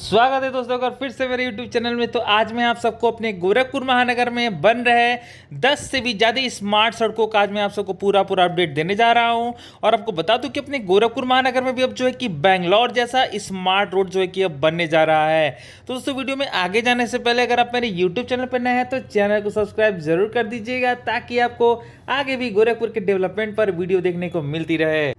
स्वागत है दोस्तों अगर फिर से मेरे YouTube चैनल में तो आज मैं आप सबको अपने गोरखपुर महानगर में बन रहे 10 से भी ज़्यादा स्मार्ट सड़कों का आज मैं आप सबको पूरा पूरा अपडेट देने जा रहा हूं और आपको बता दूं कि अपने गोरखपुर महानगर में भी अब जो है कि बैंगलोर जैसा स्मार्ट रोड जो है कि अब बनने जा रहा है तो दोस्तों वीडियो में आगे जाने से पहले अगर आप मेरे यूट्यूब चैनल पर नए हैं तो चैनल को सब्सक्राइब जरूर कर दीजिएगा ताकि आपको आगे भी गोरखपुर के डेवलपमेंट पर वीडियो देखने को मिलती रहे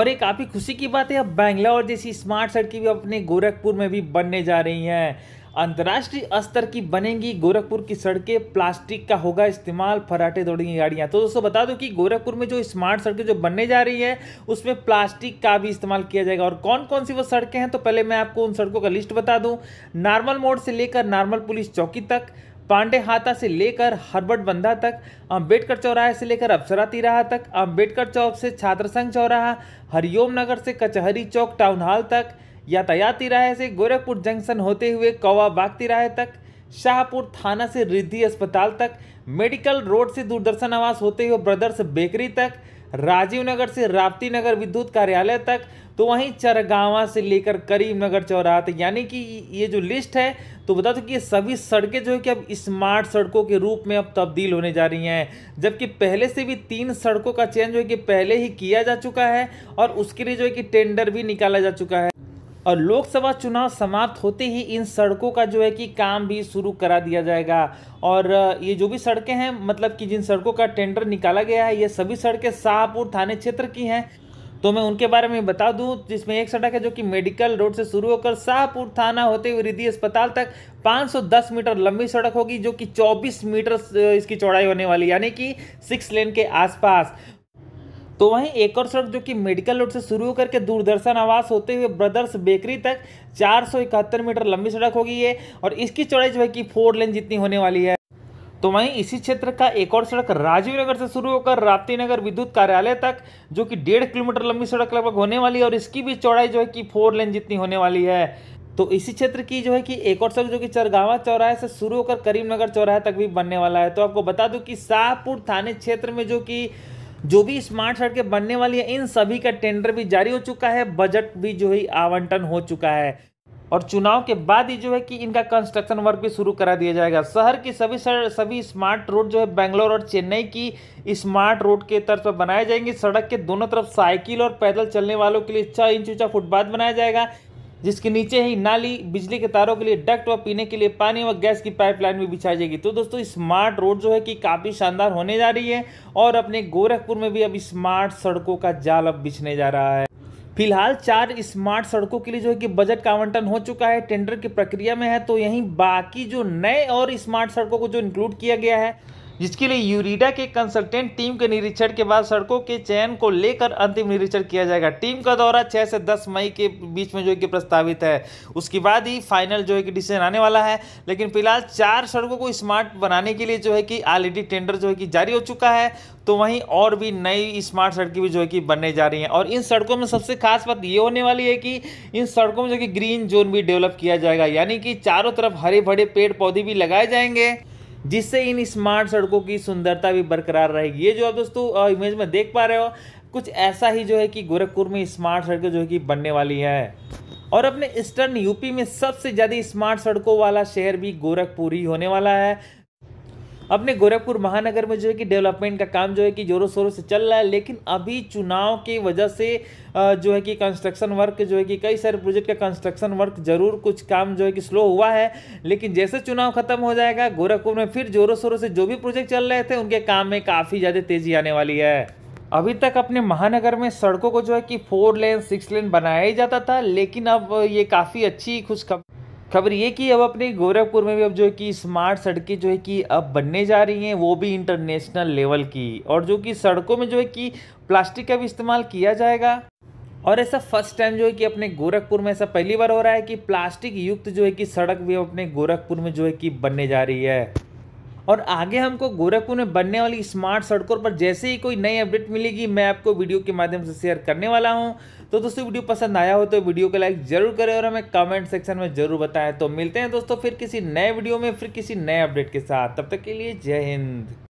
और ये काफ़ी खुशी की बात है अब बैंगलोर जैसी स्मार्ट सड़कें भी अपने गोरखपुर में भी बनने जा रही हैं अंतर्राष्ट्रीय स्तर की बनेंगी गोरखपुर की सड़कें प्लास्टिक का होगा इस्तेमाल फराटे दौड़ेंगी गाड़ियां तो दोस्तों बता दो कि गोरखपुर में जो स्मार्ट सड़कें जो बनने जा रही है उसमें प्लास्टिक का भी इस्तेमाल किया जाएगा और कौन कौन सी वो सड़कें हैं तो पहले मैं आपको उन सड़कों का लिस्ट बता दूँ नॉर्मल मोड से लेकर नॉर्मल पुलिस चौकी तक पांडे हाथा से लेकर हरबट बंधा तक अम्बेडकर चौराहे से लेकर अप्सरा तिराहा तक अम्बेडकर चौक से छात्र संघ चौराहा हरिओम नगर से कचहरी चौक टाउन हॉल तक यातायात तिराहे से गोरखपुर जंक्शन होते हुए कौवा बाग तिराहे तक शाहपुर थाना से रिद्धि अस्पताल तक मेडिकल रोड से दूरदर्शन आवास होते हुए ब्रदर्स बेकरी तक राजीव नगर से राप्ती नगर विद्युत कार्यालय तक तो वहीं चरगावा से लेकर करीम नगर तक यानी कि ये जो लिस्ट है तो बता दो कि ये सभी सड़कें जो है कि अब स्मार्ट सड़कों के रूप में अब तब्दील होने जा रही हैं जबकि पहले से भी तीन सड़कों का चयन जो है कि पहले ही किया जा चुका है और उसके लिए जो है कि टेंडर भी निकाला जा चुका है और लोकसभा चुनाव समाप्त होते ही इन सड़कों का जो है कि काम भी शुरू करा दिया जाएगा और ये जो भी सड़कें हैं मतलब कि जिन सड़कों का टेंडर निकाला गया है ये सभी सड़कें शाहपुर थाने क्षेत्र की हैं तो मैं उनके बारे में बता दूं जिसमें एक सड़क है जो कि मेडिकल रोड से शुरू होकर शाहपुर थाना होते हुए रिद्धि अस्पताल तक 510 मीटर लंबी सड़क होगी जो कि 24 मीटर इसकी चौड़ाई होने वाली यानी कि सिक्स लेन के आसपास तो वहीं एक और सड़क जो कि मेडिकल रोड से शुरू होकर के दूरदर्शन आवास होते हुए ब्रदर्स बेकरी तक चार मीटर लंबी सड़क होगी ये और इसकी चौड़ाई जो है कि फोर लेन जितनी होने वाली है तो वहीं इसी क्षेत्र का एक और सड़क राजीव नगर से शुरू होकर राप्ती नगर विद्युत कार्यालय तक जो कि डेढ़ किलोमीटर लंबी सड़क लगभग होने वाली है और इसकी भी चौड़ाई जो है कि फोर लेन जितनी होने वाली है तो इसी क्षेत्र की जो है कि एक और सड़क जो कि चरगावा चौराहे से शुरू होकर करीमनगर चौराहे तक भी बनने वाला है तो आपको बता दू कि शाहपुर थाने क्षेत्र में जो कि जो भी स्मार्ट सड़कें बनने वाली है इन सभी का टेंडर भी जारी हो चुका है बजट भी जो है आवंटन हो चुका है और चुनाव के बाद ही जो है कि इनका कंस्ट्रक्शन वर्क भी शुरू करा दिया जाएगा शहर की सभी सर, सभी स्मार्ट रोड जो है बेंगलोर और चेन्नई की स्मार्ट रोड के तर्ज पर बनाए जाएंगे सड़क के दोनों तरफ साइकिल और पैदल चलने वालों के लिए छः इंच ऊंचा फुटपाथ बनाया जाएगा जिसके नीचे ही नाली बिजली के तारों के लिए डक्ट व पीने के लिए पानी व गैस की पाइपलाइन भी बिछाई जाएगी तो दोस्तों स्मार्ट रोड जो है कि काफ़ी शानदार होने जा रही है और अपने गोरखपुर में भी अब स्मार्ट सड़कों का जाल अब बिछने जा रहा है फिलहाल चार स्मार्ट सड़कों के लिए जो है कि बजट का आवंटन हो चुका है टेंडर की प्रक्रिया में है तो यहीं बाकी जो नए और स्मार्ट सड़कों को जो इंक्लूड किया गया है जिसके लिए यूरिडा के कंसल्टेंट टीम के निरीक्षण के बाद सड़कों के चयन को लेकर अंतिम निरीक्षण किया जाएगा टीम का दौरा 6 से 10 मई के बीच में जो है कि प्रस्तावित है उसके बाद ही फाइनल जो है कि डिसीजन आने वाला है लेकिन फिलहाल चार सड़कों को स्मार्ट बनाने के लिए जो है कि ऑलरेडी टेंडर जो है कि जारी हो चुका है तो वहीं और भी नई स्मार्ट सड़कें भी जो है कि बनने जा रही हैं और इन सड़कों में सबसे खास बात ये होने वाली है कि इन सड़कों में जो कि ग्रीन जोन भी डेवलप किया जाएगा यानी कि चारों तरफ हरे भरे पेड़ पौधे भी लगाए जाएंगे जिससे इन स्मार्ट सड़कों की सुंदरता भी बरकरार रहेगी ये जो आप दोस्तों इमेज में देख पा रहे हो कुछ ऐसा ही जो है कि गोरखपुर में स्मार्ट सड़कें जो है कि बनने वाली है और अपने ईस्टर्न यूपी में सबसे ज़्यादा स्मार्ट सड़कों वाला शहर भी गोरखपुर ही होने वाला है अपने गोरखपुर महानगर में जो है कि डेवलपमेंट का काम जो है कि जोरों शोरों से चल रहा है लेकिन अभी चुनाव की वजह से जो है कि कंस्ट्रक्शन वर्क जो है कि कई सारे प्रोजेक्ट का कंस्ट्रक्शन वर्क जरूर कुछ काम जो है कि स्लो हुआ है लेकिन जैसे चुनाव खत्म हो जाएगा गोरखपुर में फिर जोरों शोरों से जो भी प्रोजेक्ट चल रहे थे उनके काम में काफ़ी ज़्यादा तेज़ी आने वाली है अभी तक अपने महानगर में सड़कों को जो है कि फोर लेन सिक्स लेन बनाया ही जाता था लेकिन अब ये काफ़ी अच्छी खुशखबरी खबर ये कि अब अपने गोरखपुर में भी अब जो है कि स्मार्ट सड़कें जो है कि अब बनने जा रही हैं वो भी इंटरनेशनल लेवल की और जो कि सड़कों में जो है कि प्लास्टिक का भी इस्तेमाल किया जाएगा और ऐसा फर्स्ट टाइम जो है कि अपने गोरखपुर में ऐसा पहली बार हो रहा है कि प्लास्टिक युक्त जो है कि सड़क भी अपने गोरखपुर में जो है कि बनने जा रही है और आगे हमको गोरखपुर में बनने वाली स्मार्ट सड़कों पर जैसे ही कोई नई अपडेट मिलेगी मैं आपको वीडियो के माध्यम से शेयर करने वाला हूँ तो दोस्तों वीडियो पसंद आया हो तो वीडियो को लाइक जरूर करें और हमें कमेंट सेक्शन में जरूर बताएं तो मिलते हैं दोस्तों फिर किसी नए वीडियो में फिर किसी नए अपडेट के साथ तब तक के लिए जय हिंद